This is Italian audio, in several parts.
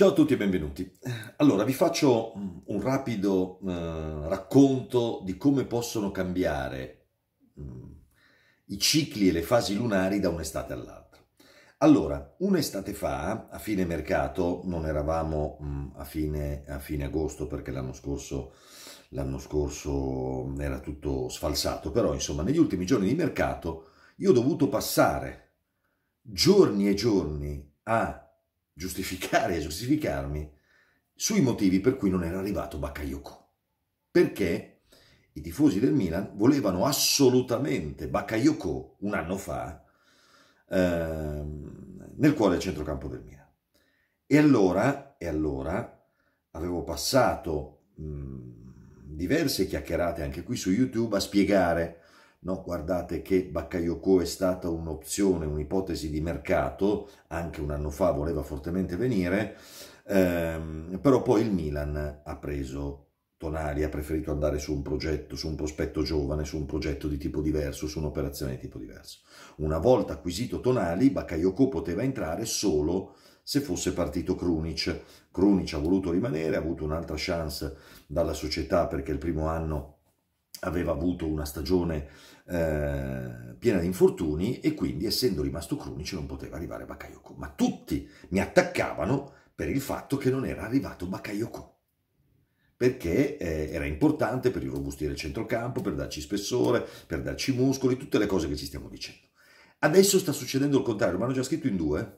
Ciao a tutti e benvenuti. Allora, vi faccio mm, un rapido eh, racconto di come possono cambiare mh, mm, i cicli e le fasi lunari da un'estate all'altra. Allora, un'estate fa, a fine mercato, non eravamo mh, mm, a, fine, a, fine, agosto perché l'anno scorso, l'anno scorso era tutto sfalsato, però insomma negli ultimi giorni di mercato io ho dovuto passare giorni e giorni a giustificare e giustificarmi sui motivi per cui non era arrivato Bakayoko. Perché i tifosi del Milan volevano assolutamente Bakayoko un anno fa ehm, nel cuore del centrocampo del Milan. E allora, e allora avevo passato mh, diverse chiacchierate anche qui su YouTube a spiegare No, guardate che Bakayoko è stata un'opzione, un'ipotesi di mercato, anche un anno fa voleva fortemente venire, ehm, però poi il Milan ha preso Tonali, ha preferito andare su un progetto, su un prospetto giovane, su un progetto di tipo diverso, su un'operazione di tipo diverso. Una volta acquisito Tonali, Bakayoko poteva entrare solo se fosse partito Krunic. Krunic ha voluto rimanere, ha avuto un'altra chance dalla società perché il primo anno aveva avuto una stagione eh, piena di infortuni e quindi essendo rimasto Krunic non poteva arrivare Bakayoko. Ma tutti mi attaccavano per il fatto che non era arrivato Bakayoko perché eh, era importante per irrobustire il centrocampo, per darci spessore, per darci muscoli, tutte le cose che ci stiamo dicendo. Adesso sta succedendo il contrario, ma hanno già scritto in due.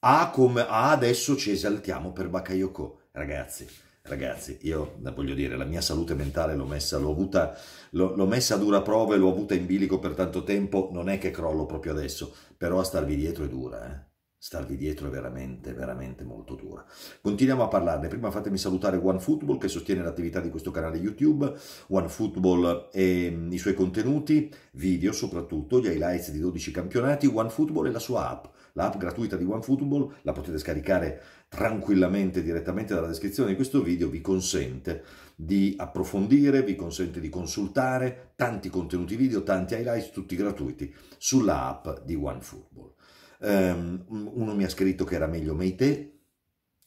ah, come ah, adesso ci esaltiamo per Bakayoko. Ragazzi, ragazzi, io eh, voglio dire, la mia salute mentale l'ho messa, l'ho avuta, l'ho, messa a dura prova e l'ho avuta in bilico per tanto tempo, non è che crollo proprio adesso, però a starvi dietro è dura, eh? Starvi dietro è veramente, veramente molto dura. Continuiamo a parlarne. Prima fatemi salutare OneFootball che sostiene l'attività di questo canale YouTube. OneFootball e ehm, i suoi contenuti, video soprattutto, gli highlights di 12 campionati. OneFootball e la sua app l'app gratuita di OneFootball, la potete scaricare tranquillamente direttamente dalla descrizione di questo video, vi consente di approfondire, vi consente di consultare tanti contenuti video, tanti highlights, tutti gratuiti sulla app di OneFootball. Um, uno mi ha scritto che era meglio Meite,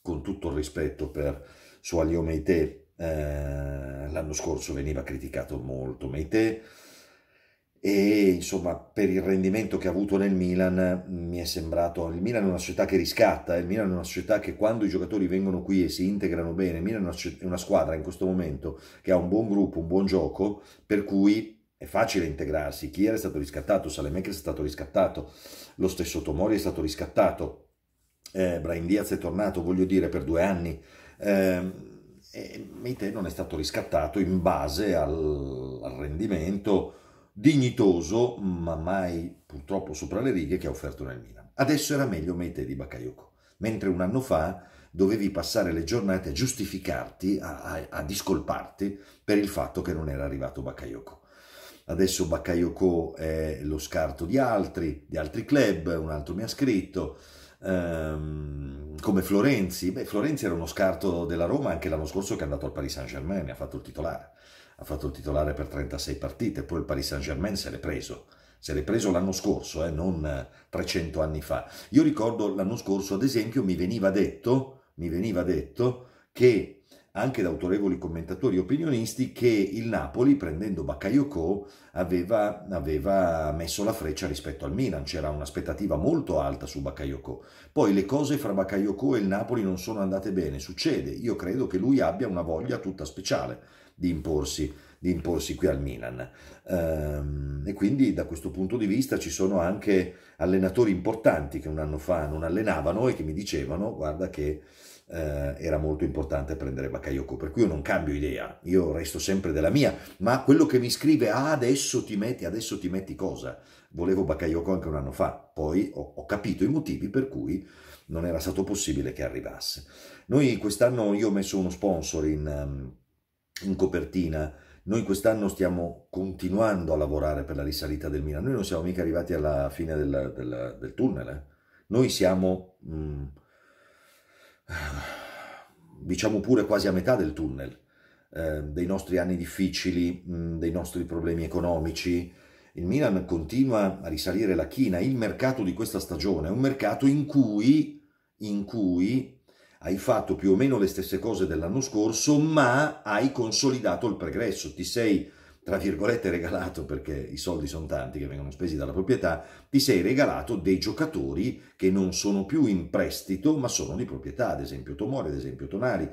con tutto il rispetto per Sualio Meite, eh, l'anno scorso veniva criticato molto Meite, e insomma per il rendimento che ha avuto nel Milan mm, mi è sembrato il Milan è una società che riscatta il Milan è una società che quando i giocatori vengono qui e si integrano bene il Milan è una squadra in questo momento che ha un buon gruppo un buon gioco per cui è facile integrarsi Chier è stato riscattato Salemecre è stato riscattato lo stesso Tomori è stato riscattato eh, Brian Diaz è tornato voglio dire per due anni eh, e Mite non è stato riscattato in base al, al rendimento dignitoso, ma mai purtroppo sopra le righe, che ha offerto nel Milan. Adesso era meglio Meite di Bakayoko, mentre un anno fa dovevi passare le giornate a giustificarti, a, a, a discolparti per il fatto che non era arrivato Bakayoko. Adesso Bakayoko è lo scarto di altri, di altri club, un altro mi ha scritto, ehm, come Florenzi. Beh, Florenzi era uno scarto della Roma anche l'anno scorso che è andato al Paris Saint-Germain e ha fatto il titolare ha fatto il titolare per 36 partite, poi il Paris Saint-Germain se l'è preso. Se l'è preso l'anno scorso, eh, non 300 eh, anni fa. Io ricordo l'anno scorso, ad esempio, mi veniva detto, mi veniva detto che anche da autorevoli commentatori opinionisti che il Napoli prendendo Bakayoko aveva, aveva, messo la freccia rispetto al Milan, c'era un'aspettativa molto alta su Bakayoko. Poi le cose fra Bakayoko e il Napoli non sono andate bene, succede, io credo che lui abbia una voglia tutta speciale di imporsi, di imporsi qui al Milan. Ehm, e quindi da questo punto di vista ci sono anche allenatori importanti che un anno fa non allenavano e che mi dicevano guarda che eh, era molto importante prendere Bakayoko, per cui io non cambio idea, io resto sempre della mia, ma quello che mi scrive, ah, adesso ti metti, adesso ti metti cosa? Volevo Bakayoko anche un anno fa, poi ho, ho capito i motivi per cui non era stato possibile che arrivasse. Noi quest'anno, io ho messo uno sponsor in... Um, in copertina, noi quest'anno stiamo continuando a lavorare per la risalita del Milan, noi non siamo mica arrivati alla fine della, della, del tunnel, eh. noi siamo, mh, mm, diciamo pure quasi a metà del tunnel, eh, dei nostri anni difficili, mh, mm, dei nostri problemi economici, il Milan continua a risalire la china, il mercato di questa stagione è un mercato in cui, in cui hai fatto più o meno le stesse cose dell'anno scorso, ma hai consolidato il pregresso, ti sei tra virgolette regalato perché i soldi sono tanti che vengono spesi dalla proprietà, ti sei regalato dei giocatori che non sono più in prestito ma sono di proprietà, ad esempio Tomori, ad esempio Tonari.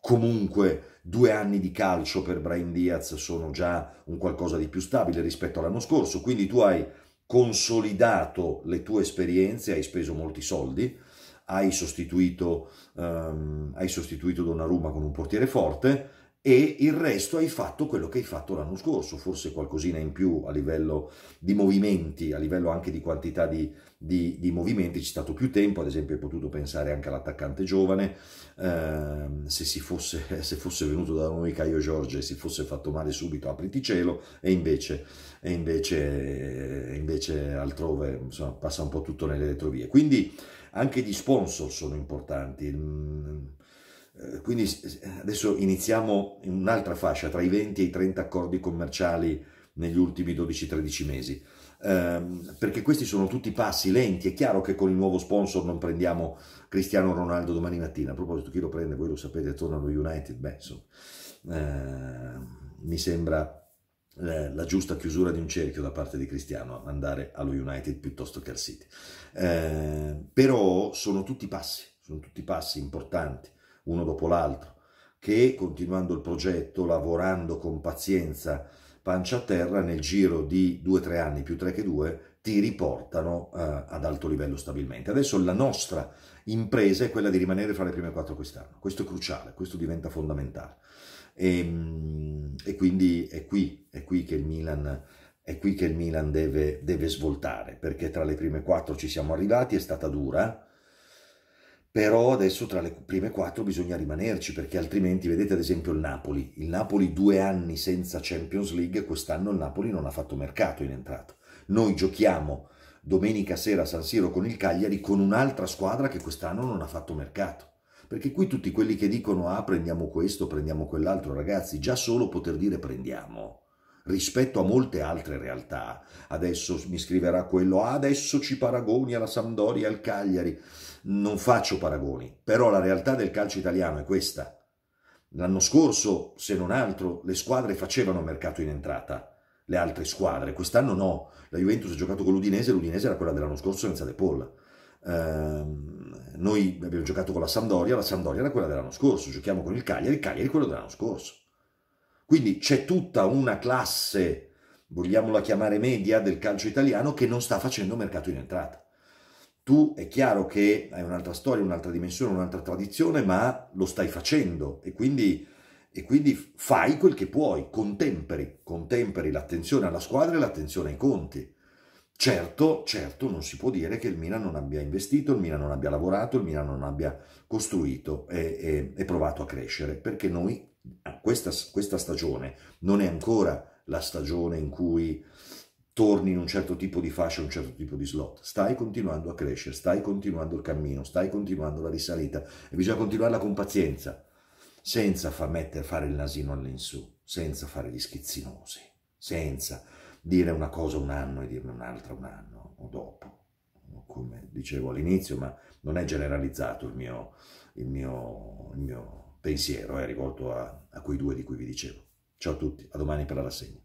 Comunque due anni di calcio per Brian Diaz sono già un qualcosa di più stabile rispetto all'anno scorso, quindi tu hai consolidato le tue esperienze, hai speso molti soldi, hai sostituito, um, hai sostituito Donnarumma con un portiere forte e il resto hai fatto quello che hai fatto l'anno scorso, forse qualcosina in più a livello di movimenti, a livello anche di quantità di, di, di movimenti, c'è stato più tempo, ad esempio hai potuto pensare anche all'attaccante giovane, eh, se, fosse, se, fosse, venuto da noi Caio Giorgio e si fosse fatto male subito apriti cielo e invece, e invece, e invece altrove insomma, passa un po' tutto nelle retrovie. Quindi anche gli sponsor sono importanti. Mm, eh, quindi adesso iniziamo in un'altra fascia, tra i 20 e i 30 accordi commerciali negli ultimi 12-13 mesi. Um, perché questi sono tutti passi lenti. È chiaro che con il nuovo sponsor non prendiamo Cristiano Ronaldo domani mattina. A proposito, chi lo prende, voi lo sapete, torna allo United. Beh, insomma, uh, mi sembra la giusta chiusura di un cerchio da parte di Cristiano andare allo United piuttosto che al City. Eh, però sono tutti passi, sono tutti passi importanti, uno dopo l'altro, che continuando il progetto, lavorando con pazienza, pancia a terra, nel giro di 2-3 anni, più 3 che 2, ti riportano eh, ad alto livello stabilmente. Adesso la nostra impresa è quella di rimanere fra le prime quattro quest'anno. Questo è cruciale, questo diventa fondamentale. E, ehm, e quindi è qui, è qui che il Milan è qui che il Milan deve, deve, svoltare, perché tra le prime quattro ci siamo arrivati, è stata dura, però adesso tra le prime quattro bisogna rimanerci, perché altrimenti, vedete ad esempio il Napoli, il Napoli due anni senza Champions League, quest'anno il Napoli non ha fatto mercato in entrata. Noi giochiamo domenica sera a San Siro con il Cagliari, con un'altra squadra che quest'anno non ha fatto mercato. Perché qui tutti quelli che dicono ah prendiamo questo, prendiamo quell'altro, ragazzi, già solo poter dire prendiamo rispetto a molte altre realtà. Adesso mi scriverà quello, ah, adesso ci paragoni alla Sampdoria, al Cagliari. Non faccio paragoni, però la realtà del calcio italiano è questa. L'anno scorso, se non altro, le squadre facevano mercato in entrata, le altre squadre. Quest'anno no. La Juventus ha giocato con l'Udinese, l'Udinese era quella dell'anno scorso senza De Polla. Ehm, noi abbiamo giocato con la Sampdoria, la Sampdoria era quella dell'anno scorso, giochiamo con il Cagliari, il Cagliari è quello dell'anno scorso. Quindi c'è tutta una classe, vogliamola chiamare media, del calcio italiano che non sta facendo mercato in entrata. Tu è chiaro che hai un'altra storia, un'altra dimensione, un'altra tradizione, ma lo stai facendo e quindi, e quindi fai quel che puoi, contemperi, contemperi l'attenzione alla squadra e l'attenzione ai conti. Certo, certo, non si può dire che il Milan non abbia investito, il Milan non abbia lavorato, il Milan non abbia costruito e, e, e provato a crescere, perché noi questa, questa, stagione non è ancora la stagione in cui torni in un certo tipo di fascia, un certo tipo di slot. Stai continuando a crescere, stai continuando il cammino, stai continuando la risalita e bisogna continuarla con pazienza, senza far mettere, fare il nasino all'insù, senza fare gli schizzinosi, senza dire una cosa un anno e dirne un'altra un anno o dopo, come dicevo all'inizio, ma non è generalizzato il mio, il mio, il mio pensiero, è eh, rivolto a, a quei due di cui vi dicevo. Ciao a tutti, a domani per la rassegna.